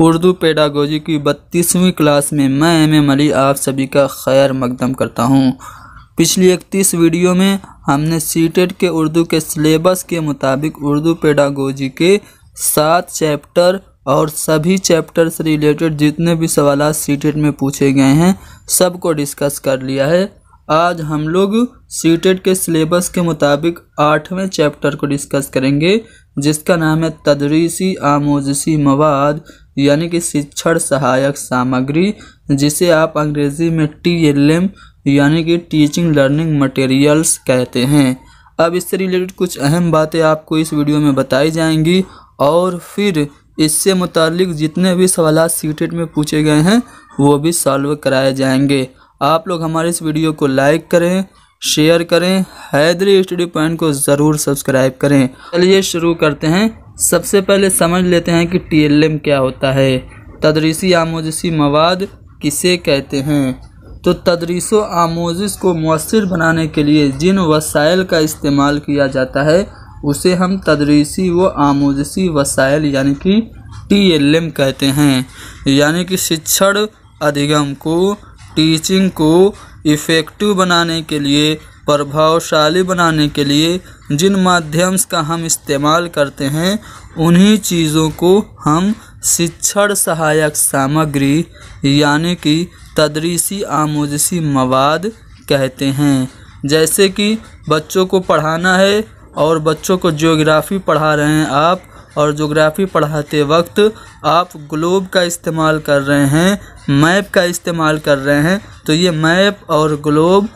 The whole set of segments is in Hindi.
उर्दू पेडागोजी की बत्तीसवीं क्लास में मैं एम एम अली आप सभी का खैर मकदम करता हूं। पिछली इकतीस वीडियो में हमने सीटेट e के उर्दू के सिलेबस के मुताबिक उर्दू पेडागोजी के सात चैप्टर और सभी चैप्टर से रिलेटेड जितने भी सवाल सीटेट e में पूछे गए हैं सबको डिस्कस कर लिया है आज हम लोग सीटेट e के सिलेबस के मुताबिक आठवें चैप्टर को डिस्कस करेंगे जिसका नाम है तदरीसी आमोजसी मवाद यानी कि शिक्षण सहायक सामग्री जिसे आप अंग्रेजी में टी एल एम यानी कि टीचिंग लर्निंग मटेरियल्स कहते हैं अब इससे रिलेटेड कुछ अहम बातें आपको इस वीडियो में बताई जाएंगी और फिर इससे मुतलिक जितने भी सवाल सीटेट में पूछे गए हैं वो भी सॉल्व कराए जाएंगे आप लोग हमारे इस वीडियो को लाइक करें शेयर करें हैदरी स्टडी पॉइंट को ज़रूर सब्सक्राइब करें चलिए शुरू करते हैं सबसे पहले समझ लेते हैं कि टीएलएम क्या होता है तदरीसी आमोजसी मवाद किसे कहते हैं तो तदरीस आमोजिस को मौसर बनाने के लिए जिन वसाइल का इस्तेमाल किया जाता है उसे हम तदरीसी व आमोजसी वसाइल यानी कि टी एल एम कहते हैं यानी कि शिक्षण अधिगम को टीचिंग को इफ़ेक्टिव बनाने के लिए प्रभावशाली बनाने के लिए जिन माध्यम्स का हम इस्तेमाल करते हैं उन्हीं चीज़ों को हम शिक्षण सहायक सामग्री यानी कि तदरीसी आमोजसी मवाद कहते हैं जैसे कि बच्चों को पढ़ाना है और बच्चों को ज्योग्राफ़ी पढ़ा रहे हैं आप और जोग्राफ़ी पढ़ाते वक्त आप ग्लोब का इस्तेमाल कर रहे हैं मैप का इस्तेमाल कर रहे हैं तो ये मैप और ग्लोब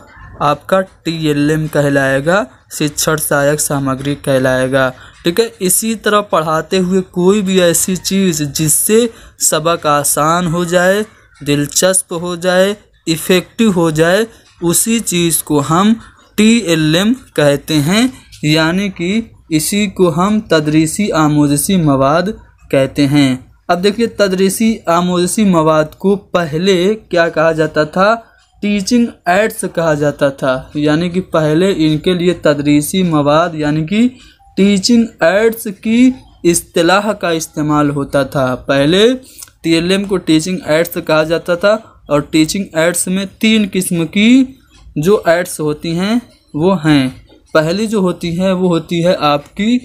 आपका टी एल एम कहलाएगा शिक्षण सहायक सामग्री कहलाएगा ठीक है इसी तरह पढ़ाते हुए कोई भी ऐसी चीज़ जिससे सबक आसान हो जाए दिलचस्प हो जाए इफ़ेक्टिव हो जाए उसी चीज़ को हम टी एल एम कहते हैं यानी कि इसी को हम तदरीसी आमोजसी मवाद कहते हैं अब देखिए तदरीसी आमोजसी मवाद को पहले क्या कहा जाता था टीचिंग एड्स कहा जाता था यानी कि पहले इनके लिए तदरीसी मवाद यानी कि टीचिंग एड्स की अतलाह का इस्तेमाल होता था पहले एम को टीचिंग एड्स कहा जाता था और टीचिंग एड्स में तीन किस्म की जो एड्स होती हैं वो हैं पहली जो होती हैं वो होती है आपकी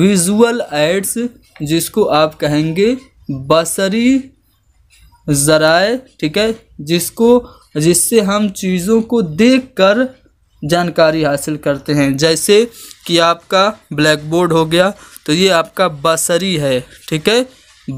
विजुअल एड्स जिसको आप कहेंगे बसरी ज़राए ठीक है जिसको जिससे हम चीज़ों को देख कर जानकारी हासिल करते हैं जैसे कि आपका ब्लैक बोर्ड हो गया तो ये आपका बसरी है ठीक है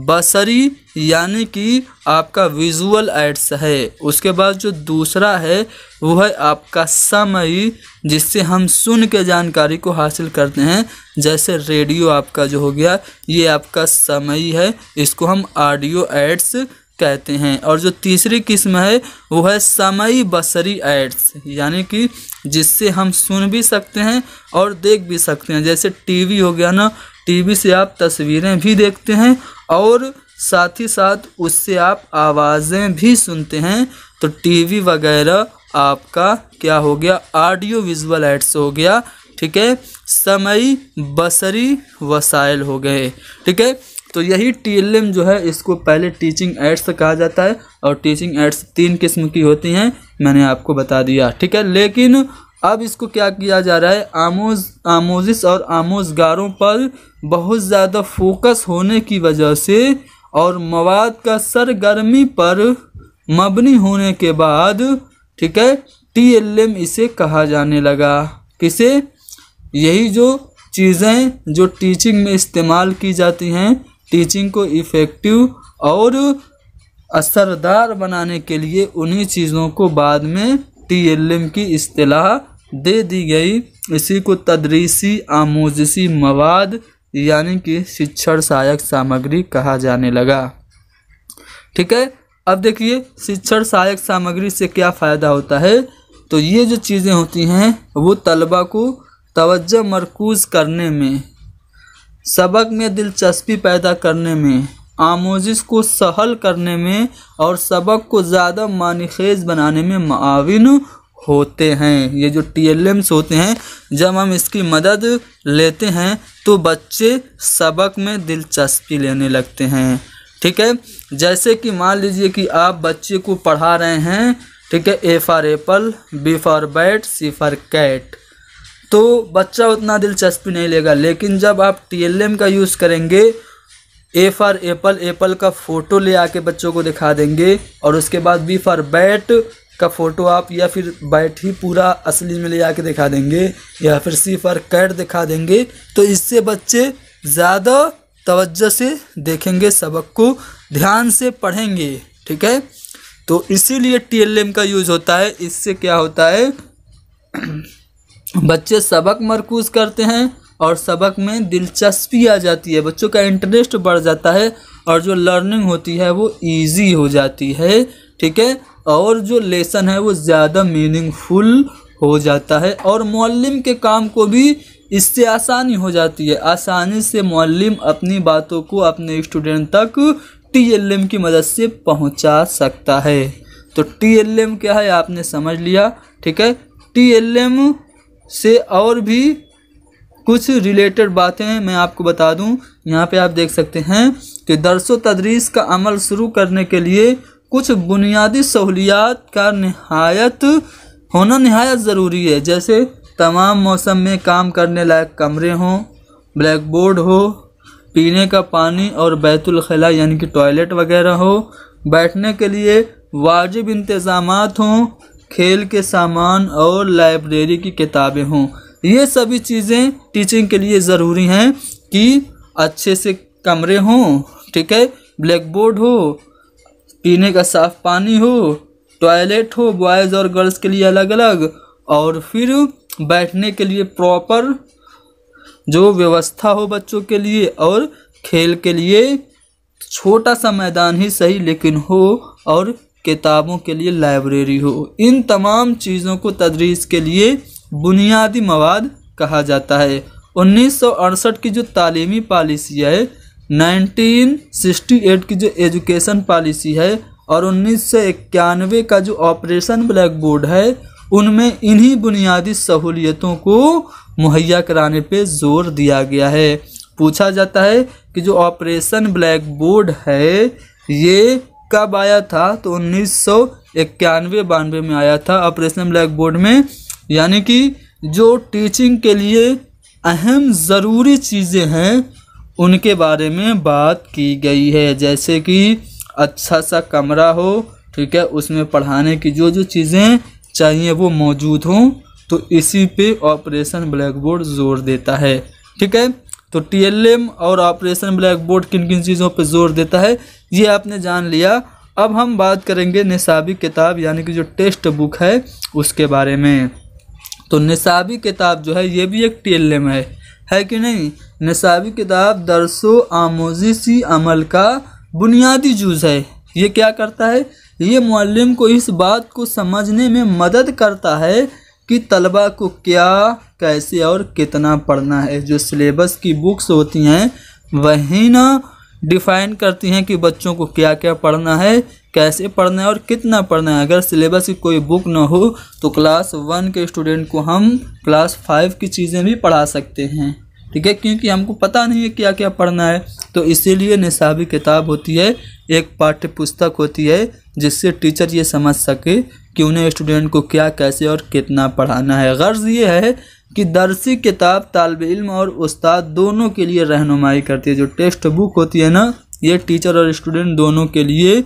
बसरी यानी कि आपका विजुअल एड्स है उसके बाद जो दूसरा है वो है आपका समय जिससे हम सुन के जानकारी को हासिल करते हैं जैसे रेडियो आपका जो हो गया ये आपका समय है इसको हम ऑडियो एड्स कहते हैं और जो तीसरी किस्म है वो है समयी बसरी एड्स यानी कि जिससे हम सुन भी सकते हैं और देख भी सकते हैं जैसे टीवी हो गया ना टीवी से आप तस्वीरें भी देखते हैं और साथ ही साथ उससे आप आवाज़ें भी सुनते हैं तो टीवी वगैरह आपका क्या हो गया ऑडियो विजुअल एड्स हो गया ठीक है समय बसरी वसाइल हो गए ठीक है तो यही एम जो है इसको पहले टीचिंग एड्स कहा जाता है और टीचिंग एड्स तीन किस्म की होती हैं मैंने आपको बता दिया ठीक है लेकिन अब इसको क्या किया जा रहा है आमोज आमोजिस और आमोजगारों पर बहुत ज़्यादा फोकस होने की वजह से और मवाद का सरगर्मी पर मबनी होने के बाद ठीक है टी एल एम इसे कहा जाने लगा किसे यही जो चीज़ें जो टीचिंग में इस्तेमाल की जाती हैं टीचिंग को इफ़ेक्टिव और असरदार बनाने के लिए उन्हीं चीज़ों को बाद में टीएलएम की अतलाह दे दी गई इसी को तदरीसी आमोजसी मवाद यानी कि शिक्षण सहायक सामग्री कहा जाने लगा ठीक है अब देखिए शिक्षण सहायक सामग्री से क्या फ़ायदा होता है तो ये जो चीज़ें होती हैं वो तलबा को तवज्जो मरकूज़ करने में सबक में दिलचस्पी पैदा करने में आमोजिश को सहल करने में और सबक को ज़्यादा मानखेज़ बनाने में माविन होते हैं ये जो टी एल एम्स होते हैं जब हम इसकी मदद लेते हैं तो बच्चे सबक में दिलचस्पी लेने लगते हैं ठीक है जैसे कि मान लीजिए कि आप बच्चे को पढ़ा रहे हैं ठीक है A for apple B for bat C for cat तो बच्चा उतना दिलचस्पी नहीं लेगा लेकिन जब आप टी का यूज़ करेंगे ए फॉर एप्पल एप्पल का फ़ोटो ले आके बच्चों को दिखा देंगे और उसके बाद बी फॉर बैट का फ़ोटो आप या फिर बैट ही पूरा असली में ले आके दिखा देंगे या फिर सी फॉर कैट दिखा देंगे तो इससे बच्चे ज़्यादा तवज्जो से देखेंगे सबक को ध्यान से पढ़ेंगे ठीक है तो इसीलिए टी का यूज़ होता है इससे क्या होता है बच्चे सबक मरकूज करते हैं और सबक में दिलचस्पी आ जाती है बच्चों का इंटरेस्ट बढ़ जाता है और जो लर्निंग होती है वो ईजी हो जाती है ठीक है और जो लेसन है वो ज़्यादा मीनिंगफुल हो जाता है और मौलम के काम को भी इससे आसानी हो जाती है आसानी से मौलम अपनी बातों को अपने स्टूडेंट तक टी की मदद से पहुँचा सकता है तो टी क्या है आपने समझ लिया ठीक है टी से और भी कुछ रिलेटेड बातें हैं मैं आपको बता दूं यहाँ पे आप देख सकते हैं कि व तदरीस का अमल शुरू करने के लिए कुछ बुनियादी सहूलियात का नहायत होना नहायत ज़रूरी है जैसे तमाम मौसम में काम करने लायक कमरे हों ब्लैक बोर्ड हो पीने का पानी और बैतुलखला यानी कि टॉयलेट वगैरह हो बैठने के लिए वाजिब इंतज़ाम हों खेल के सामान और लाइब्रेरी की किताबें हों ये सभी चीज़ें टीचिंग के लिए ज़रूरी हैं कि अच्छे से कमरे हों ठीक है ब्लैक बोर्ड हो पीने का साफ पानी हो टॉयलेट हो बॉयज़ और गर्ल्स के लिए अलग अलग और फिर बैठने के लिए प्रॉपर जो व्यवस्था हो बच्चों के लिए और खेल के लिए छोटा सा मैदान ही सही लेकिन हो और किताबों के लिए लाइब्रेरी हो इन तमाम चीज़ों को तदरीस के लिए बुनियादी मवाद कहा जाता है उन्नीस की जो तालीमी पॉलिसी है 1968 की जो एजुकेशन पॉलिसी है और उन्नीस का जो ऑपरेशन ब्लैक बोर्ड है उनमें इन्हीं बुनियादी सहूलियतों को मुहैया कराने पे जोर दिया गया है पूछा जाता है कि जो ऑपरेशन ब्लैक बोर्ड है ये कब आया था तो उन्नीस सौ इक्यानवे बानवे में आया था ऑपरेशन ब्लैक बोर्ड में यानी कि जो टीचिंग के लिए अहम ज़रूरी चीज़ें हैं उनके बारे में बात की गई है जैसे कि अच्छा सा कमरा हो ठीक है उसमें पढ़ाने की जो जो चीज़ें चाहिए वो मौजूद हों तो इसी पे ऑपरेशन ब्लैक बोर्ड जोर देता है ठीक है तो टीएलएम और ऑपरेशन ब्लैक बोर्ड किन किन चीज़ों पे जोर देता है ये आपने जान लिया अब हम बात करेंगे निसाबी किताब यानी कि जो टेक्स्ट बुक है उसके बारे में तो निसाबी किताब जो है ये भी एक टी एल एम है है कि नहीं निसाबी किताब दरसो आमोजिसी अमल का बुनियादी जूज है ये क्या करता है ये मालम को इस बात को समझने में मदद करता है कि तलबा को क्या कैसे और कितना पढ़ना है जो सिलेबस की बुक्स होती हैं वही ना डिफाइन करती हैं कि बच्चों को क्या क्या पढ़ना है कैसे पढ़ना है और कितना पढ़ना है अगर सिलेबस की कोई बुक ना हो तो क्लास वन के स्टूडेंट को हम क्लास फाइव की चीज़ें भी पढ़ा सकते हैं ठीक है क्योंकि हमको पता नहीं है क्या क्या पढ़ना है तो इसीलिए निसाबी किताब होती है एक पाठ्य पुस्तक होती है जिससे टीचर ये समझ सके कि उन्हें स्टूडेंट को क्या कैसे और कितना पढ़ाना है गर्ज ये है कि दरसी किताब तालब इल्म और उस्ताद दोनों के लिए रहनुमाई करती है जो टेक्स्ट बुक होती है ना ये टीचर और स्टूडेंट दोनों के लिए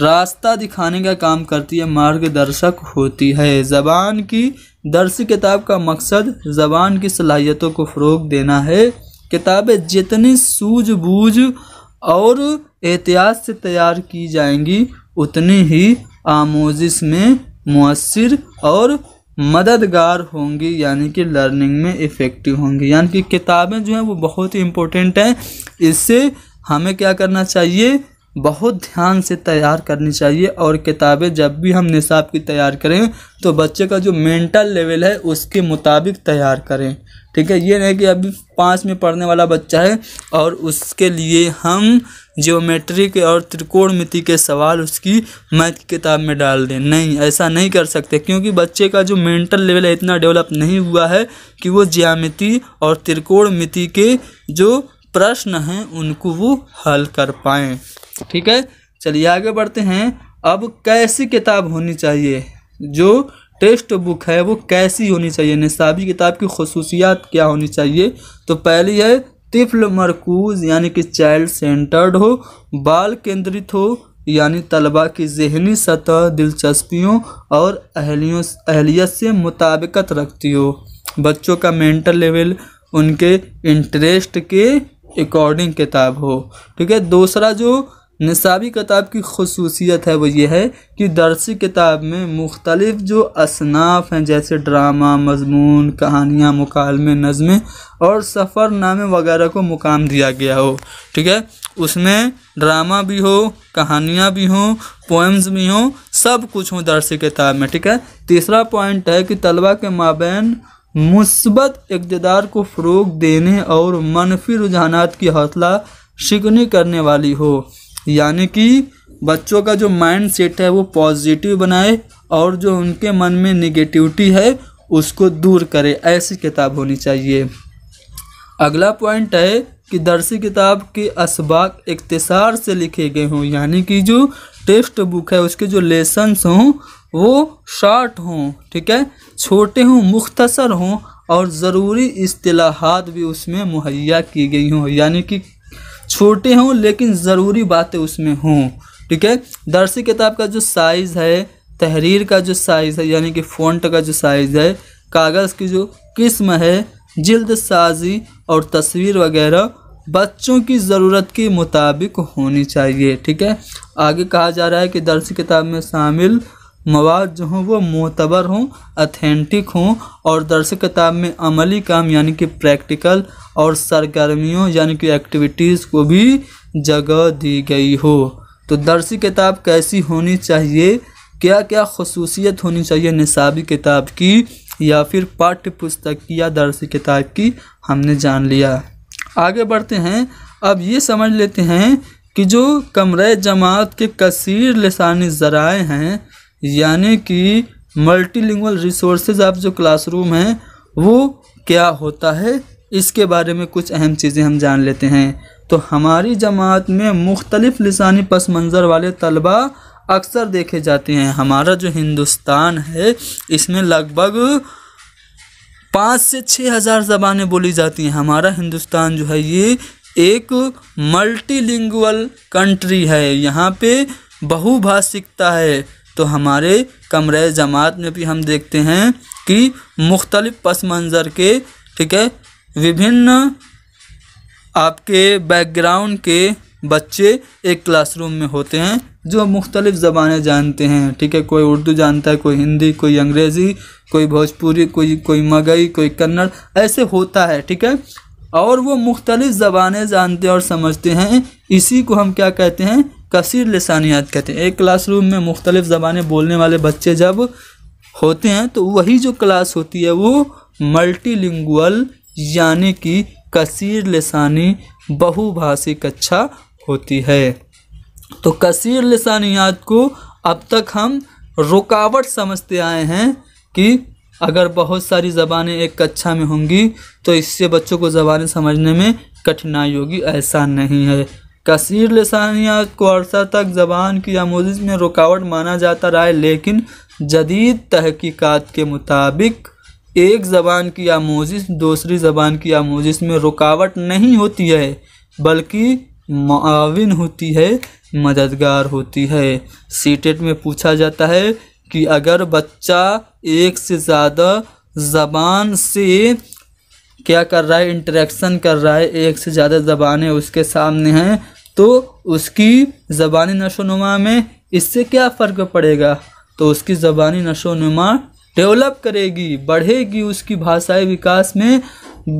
रास्ता दिखाने का काम करती है मार्गदर्शक होती है ज़बान की दरसी किताब का मकसद ज़बान की सलाहियतों को फ़रोग देना है किताबें जितनी सूझबूझ और एहतियात से तैयार की जाएंगी उतनी ही आमोजिश में मौसर और मददगार होंगी यानी कि लर्निंग में इफ़ेक्टिव होंगी यानी कि किताबें जो हैं वो बहुत ही इम्पोर्टेंट हैं इससे हमें क्या करना चाहिए बहुत ध्यान से तैयार करनी चाहिए और किताबें जब भी हम निसाब की तैयार करें तो बच्चे का जो मेंटल लेवल है उसके मुताबिक तैयार करें ठीक है ये नहीं कि अभी पाँच में पढ़ने वाला बच्चा है और उसके लिए हम जियोमेट्रिक और और त्रिकोणमिति के सवाल उसकी मैथ की किताब में डाल दें नहीं ऐसा नहीं कर सकते क्योंकि बच्चे का जो मेंटल लेवल है इतना डेवलप नहीं हुआ है कि वो ज्यामिति और त्रिकोणमिति के जो प्रश्न हैं उनको वो हल कर पाएँ ठीक है चलिए आगे बढ़ते हैं अब कैसी किताब होनी चाहिए जो टेक्स्ट बुक है वो कैसी होनी चाहिए निसाबी किताब की खसूसियात क्या होनी चाहिए तो पहली है तिफ्ल मरकूज यानी कि चाइल्ड सेंटर्ड हो बाल केंद्रित हो यानी तलबा की जहनी सतह दिलचस्पियों और अहलियों अहलियत से मुताबिकत रखती हो बच्चों का मेंटल लेवल उनके इंटरेस्ट के अकॉर्डिंग किताब हो ठीक है दूसरा जो नसाबी किताब की खसूसियत है वो ये है कि दरसी किताब में मुख्तलिफ जो असनाफ हैं जैसे ड्रामा मजमून कहानियाँ मुकालमे नज़में और सफ़रनामे वगैरह को मुकाम दिया गया हो ठीक है उसमें ड्रामा भी हो कहानियाँ भी हों पोएम्स भी हों सब कुछ हों दरसी किताब में ठीक है तीसरा पॉइंट है कि तलबा के माबेन मुस्बत इकदार को फ़रोग देने और मनफी रुझान की हौसला शिकनी करने वाली हो यानी कि बच्चों का जो माइंड सेट है वो पॉजिटिव बनाए और जो उनके मन में निगेटिविटी है उसको दूर करे ऐसी किताब होनी चाहिए अगला पॉइंट है कि दर्सी किताब के इसबाक इकतसार से लिखे गए हों यानी कि जो टेक्स्ट बुक है उसके जो लेसन्स हों वो शार्ट हों ठीक है छोटे हों मुख्तसर हों और ज़रूरी अतलाहत भी उसमें मुहैया की गई हों यानी कि छोटे हों लेकिन ज़रूरी बातें उसमें हों ठीक है दर्सी किताब का जो साइज़ है तहरीर का जो साइज़ है यानी कि फ़ॉन्ट का जो साइज़ है कागज़ की जो किस्म है जल्द साजी और तस्वीर वगैरह बच्चों की ज़रूरत के मुताबिक होनी चाहिए ठीक है आगे कहा जा रहा है कि दर्शी किताब में शामिल मवाद जो हों वो मोतबर हों अथेंटिक हों और दरअसल किताब में अमली काम यानी कि प्रैक्टिकल और सरगर्मियों यानी कि एक्टिविटीज़ को भी जगह दी गई हो तो दरसी किताब कैसी होनी चाहिए क्या क्या खसूसियत होनी चाहिए निसाबी किताब की या फिर पाठ्य पुस्तक की या दरसी किताब की हमने जान लिया आगे बढ़ते हैं अब ये समझ लेते हैं कि जो कमरे जमात के कसीर लसानी ज़राए हैं यानी कि मल्टीलिंगुअल रिसोर्सेज ऑफ जो क्लासरूम है वो क्या होता है इसके बारे में कुछ अहम चीज़ें हम जान लेते हैं तो हमारी जमात में मुख्तलिफ लसानी पस मंज़र वाले तलबा अक्सर देखे जाते हैं हमारा जो हिंदुस्तान है इसमें लगभग पाँच से छः हज़ार ज़बानें बोली जाती हैं हमारा हिंदुस्तान जो है ये एक मल्टीलिंगुअल कंट्री है यहाँ पे बहुभाषिकता है तो हमारे कमरे जमात में भी हम देखते हैं कि मुख्तलिफ पस मंज़र के ठीक है विभिन्न आपके बैकग्राउंड के बच्चे एक क्लासरूम में होते हैं जो मुख्तलिफ ज़बानें जानते हैं ठीक है कोई उर्दू जानता है कोई हिंदी कोई अंग्रेज़ी कोई भोजपुरी कोई कोई मगई कोई कन्नड़ ऐसे होता है ठीक है और वो मुख्तलिफ ज़बानें जानते और समझते हैं इसी को हम क्या कहते हैं कसर लसानियात कहते हैं एक क्लासरूम में मुख्तलिफ़ ज़बानें बोलने वाले बच्चे जब होते हैं तो वही जो क्लास होती है वो मल्टीलिंगुअल यानी कि कसर लसानी बहुभाषी कक्षा होती है तो कसर लसानियात को अब तक हम रुकावट समझते आए हैं कि अगर बहुत सारी ज़बानें एक कक्षा में होंगी तो इससे बच्चों को ज़बानें समझने में कठिनाई होगी ऐसा नहीं है कसीर लसानियात को अरसा तक ज़बान की आमोजिश में रुकावट माना जाता रहा है लेकिन जदीद तहकीकात के मुताबिक एक ज़बान की आमोजिश दूसरी ज़बान की आमोजिश में रुकावट नहीं होती है बल्कि माविन होती है मददगार होती है सीटेट में पूछा जाता है कि अगर बच्चा एक से ज़्यादा ज़बान से क्या कर रहा है इंटरेक्शन कर रहा है एक से ज़्यादा ज़बानें उसके सामने हैं तो उसकी ज़बानी नशोनुमा में इससे क्या फ़र्क पड़ेगा तो उसकी ज़बानी नशोनुमा डेवलप करेगी बढ़ेगी उसकी भाषाई विकास में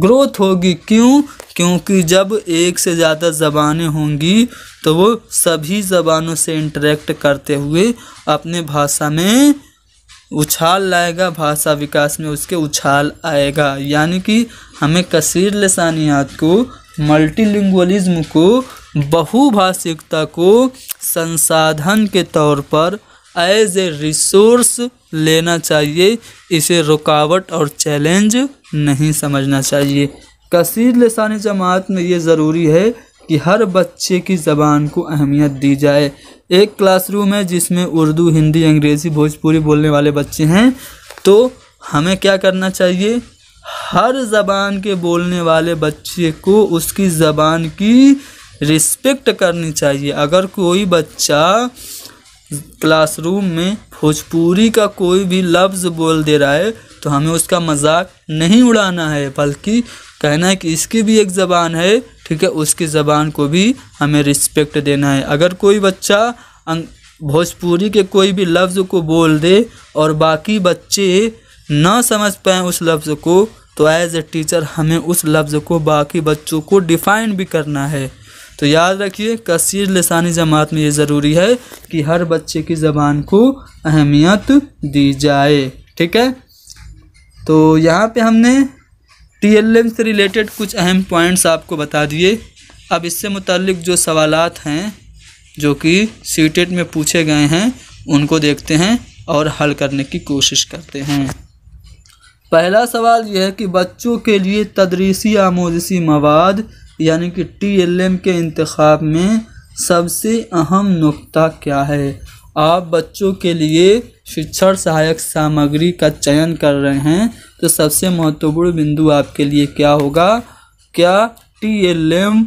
ग्रोथ होगी क्यों क्योंकि जब एक से ज़्यादा ज़बानें होंगी तो वो सभी ज़बानों से इंटरेक्ट करते हुए अपने भाषा में उछाल लाएगा भाषा विकास में उसके उछाल आएगा यानी कि हमें कसीर लसानियात को मल्टीलिंगुअलिज्म को बहुभाषिकता को संसाधन के तौर पर एज ए रिसोर्स लेना चाहिए इसे रुकावट और चैलेंज नहीं समझना चाहिए कसीर लसानी जमात में ये ज़रूरी है कि हर बच्चे की ज़बान को अहमियत दी जाए एक क्लासरूम है जिसमें उर्दू हिंदी अंग्रेज़ी भोजपुरी बोलने वाले बच्चे हैं तो हमें क्या करना चाहिए हर ज़बान के बोलने वाले बच्चे को उसकी ज़बान की रिस्पेक्ट करनी चाहिए अगर कोई बच्चा क्लासरूम में भोजपुरी का कोई भी लफ्ज़ बोल दे रहा है तो हमें उसका मजाक नहीं उड़ाना है बल्कि कहना है कि इसकी भी एक ज़बान है ठीक है उसकी ज़बान को भी हमें रिस्पेक्ट देना है अगर कोई बच्चा अं-, भोजपुरी के कोई भी लफ्ज़ को बोल दे और बाकी बच्चे ना समझ पाए उस लफ्ज़ को तो एज ए टीचर हमें उस लफ्ज़ को बाकी बच्चों को डिफ़ाइन भी करना है तो याद रखिए कसीर लसानी जमात में ये ज़रूरी है कि हर बच्चे की ज़बान को अहमियत दी जाए ठीक है तो यहाँ पे हमने टी एल एम से रिलेटेड कुछ अहम पॉइंट्स आपको बता दिए अब इससे मतलब जो सवालात हैं जो कि सीटेट में पूछे गए हैं उनको देखते हैं और हल करने की कोशिश करते हैं पहला सवाल यह है कि बच्चों के लिए तदरीसी आमोजसी मवाद यानी कि टी एल एम के इंतखब में सबसे अहम नुक्ता क्या है आप बच्चों के लिए शिक्षण सहायक सामग्री का चयन कर रहे हैं तो सबसे महत्वपूर्ण बिंदु आपके लिए क्या होगा क्या टी एल एम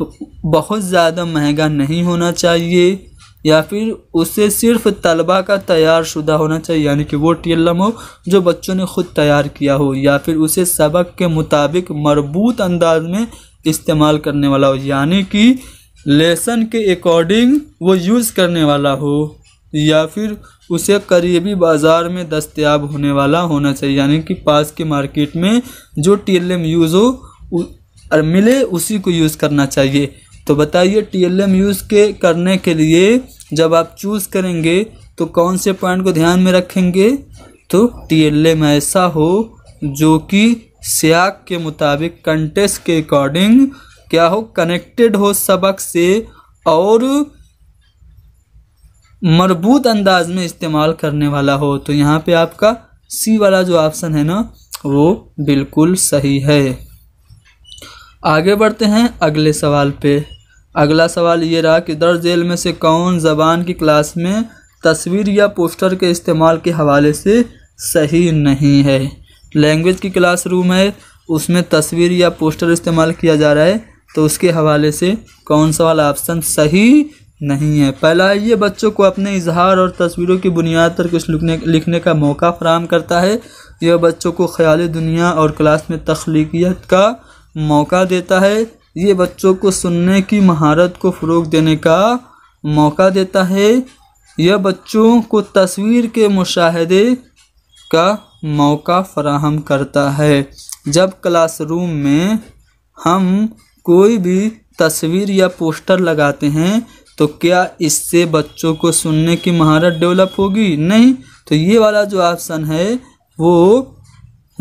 बहुत ज़्यादा महंगा नहीं होना चाहिए या फिर उसे सिर्फ तलबा का तैयार शुदा होना चाहिए यानी कि वो टी एल एम हो जो बच्चों ने खुद तैयार किया हो या फिर उसे सबक के मुताबिक मरबूत अंदाज में इस्तेमाल करने वाला हो यानी कि लेसन के अकॉर्डिंग वो यूज़ करने वाला हो या फिर उसे करीबी बाज़ार में दस्तियाब होने वाला होना चाहिए यानी कि पास के मार्केट में जो टी एल एम यूज़ हो और मिले उसी को यूज़ करना चाहिए तो बताइए टी एल एम यूज़ के करने के लिए जब आप चूज़ करेंगे तो कौन से पॉइंट को ध्यान में रखेंगे तो टी एल एम ऐसा हो जो कि स्याक के मुताबिक कंटेस्ट के अकॉर्डिंग क्या हो कनेक्टेड हो सबक से और मरबूत अंदाज में इस्तेमाल करने वाला हो तो यहाँ पे आपका सी वाला जो ऑप्शन है ना वो बिल्कुल सही है आगे बढ़ते हैं अगले सवाल पे अगला सवाल ये रहा कि दर जेल में से कौन जबान की क्लास में तस्वीर या पोस्टर के इस्तेमाल के हवाले से सही नहीं है लैंग्वेज की क्लासरूम है उसमें तस्वीर या पोस्टर इस्तेमाल किया जा रहा है तो उसके हवाले से कौन सा वाला ऑप्शन सही नहीं है पहला ये बच्चों को अपने इजहार और तस्वीरों की बुनियाद पर कुछ लिखने लिखने का मौका फ्राहम करता है यह बच्चों को ख्याली दुनिया और क्लास में तख्लीकियत का मौका देता है ये बच्चों को सुनने की महारत को फ़रोग देने का मौका देता है यह बच्चों को तस्वीर के मुशाहदे का मौका फ़राहम करता है जब क्लासरूम में हम कोई भी तस्वीर या पोस्टर लगाते हैं तो क्या इससे बच्चों को सुनने की महारत डेवलप होगी नहीं तो ये वाला जो ऑप्शन है वो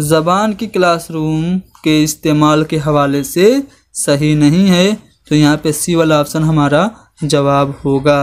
ज़बान की क्लासरूम के इस्तेमाल के हवाले से सही नहीं है तो यहाँ पे सी वाला ऑप्शन हमारा जवाब होगा